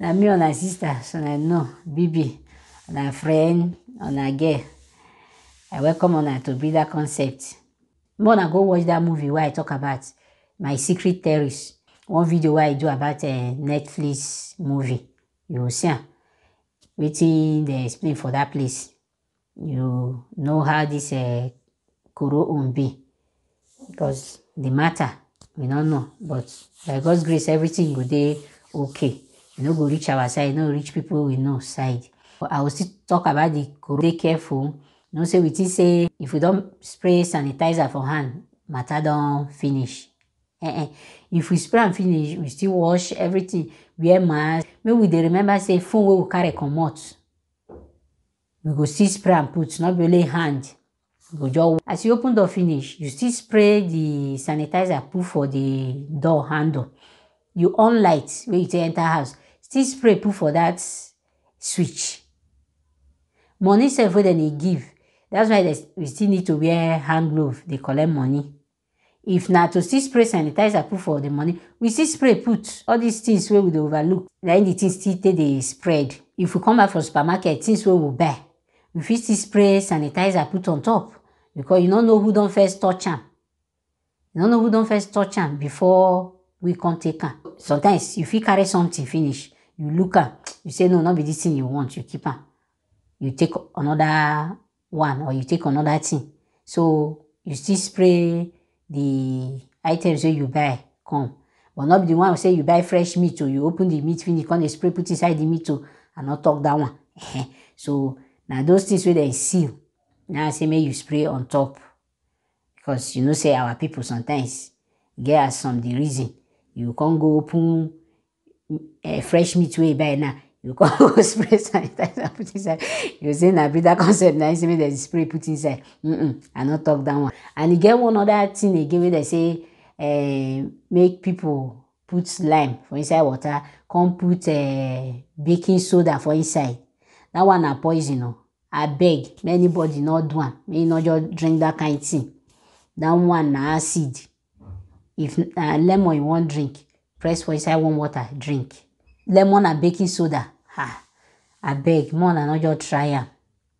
na me on my sister so na know on una friend on una girl i welcome una to build that concept more na go watch that movie where i talk about my secret terrorist one video where i do about a eh, netflix movie you see am wetin dey explain for that place you know how this uh, eh, koro own be because the matter we no know but by god's grace everything go dey okay we no go reach our side no reach people we know side but i will still talk about the. corona dey careful you know say we still say if we don't spray sanitizer for hand matter don't finish eh eh if we spray and finish we still wash everything wear mask make we remember say phone wey we carry come out, we go still spray and put not be only hand go just as you open door finish you still spray the sanitizer put for the door handle you on light when you enter house still spray put for that switch. Money sef wey dem dey give that's why we still need to wear hand glove dey collect money. If na to still spray sanitizer put for the money, we still spray put. All these things wey we dey overlook na the thing still take dey spread. If we come back from supermarket, things wey we buy, we fit still spray sanitizer put on top because you no know who don first touch am. You no know who don first touch am before we come take am. Sometimes you fit carry something finish you look am you say no no be dis thing you want you keep am you take another one or you take another thing so you still spray the items wey you buy come but no be the one say you buy fresh meat o you open the meat finish come dey spray put inside the meat o i no talk that one so na those things wey dem seal na say make you spray on top because you know say our people sometimes e get as some the reason you come go open uh, fresh meat wey you buy now you come go spray sanitizer put inside you say na breather concept na say make dem spray put inside mm -mm, i no talk that one and e get one other thing again wey dem say uh, make people put lime for inside water come put uh, baking soda for inside that one na poison o oh. abeg make anybody no do am make you no just drink that kind thing that one na acid if na uh, lemon you wan drink press for inside warm water drink lemon and baking soda ah abeg more na no just try am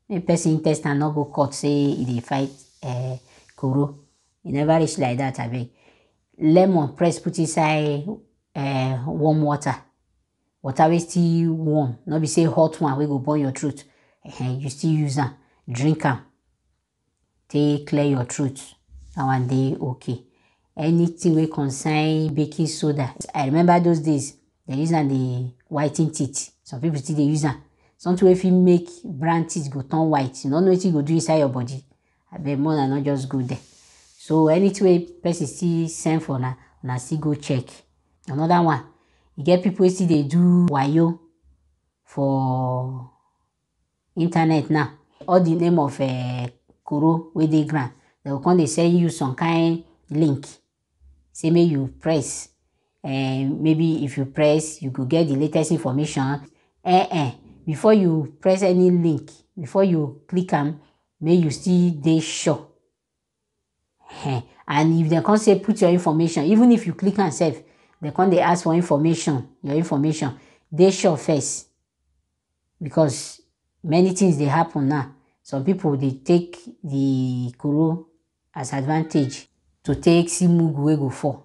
make person intestine no go cut say e dey fight uh, koro e never reach like that abeg lemon press put inside uh, warm water water wey still warm no be say hot one wey go burn your throat uh, you still use am drink am take clear your throat that one dey okay anything we concern baking soda i remember those days they use the whitening teeth some people still they use am something wey fit make brown teeth go turn white you don't know what you go do inside your body I abeg more than not just go there so anything wey person see send for una una still go check another one you e get people see they do wayo for internet now all the name of uh, koro where they ground They will come They send you some kind link say may you press and eh, maybe if you press you go get the latest information eh, eh, before you press any link before you click am may you still dey sure eh, and if dem come say put your information even if you click am sef dem come dey ask for information your information dey sure first because many things dey happen now some people dey take the koro as advantage to take see mugu wey go fall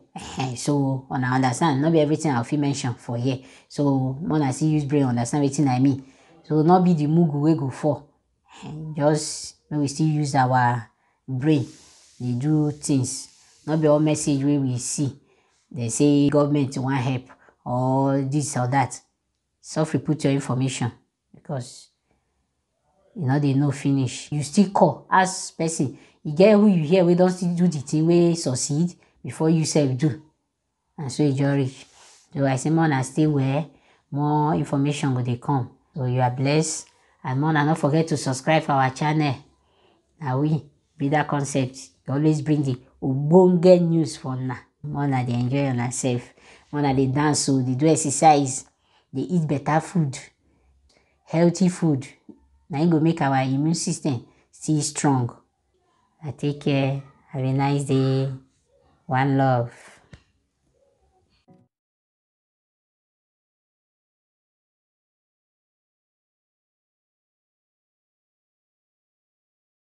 so una understand no be everything i fit mention for here so una still use brain understand wetin i mean so no be the mugu wey go fall just make we still use our brain dey do things no be all message wey we see dey say government wan help or this or that sofri put your information because e no dey know finish you still call ask person e get who you hear wey don still do the thing wey succeed before you sef do and so e just reach so i say more na stay well more information go dey come so you are blessed and more na no forget to subscribe for our channel na we be that concept we always bring the ogbonge news for una more na dey enjoy una sef more na dey dance o oh, dey do exercise dey eat better food healthy food na e go make our immune system still strong. I take care. Have a nice day. One love.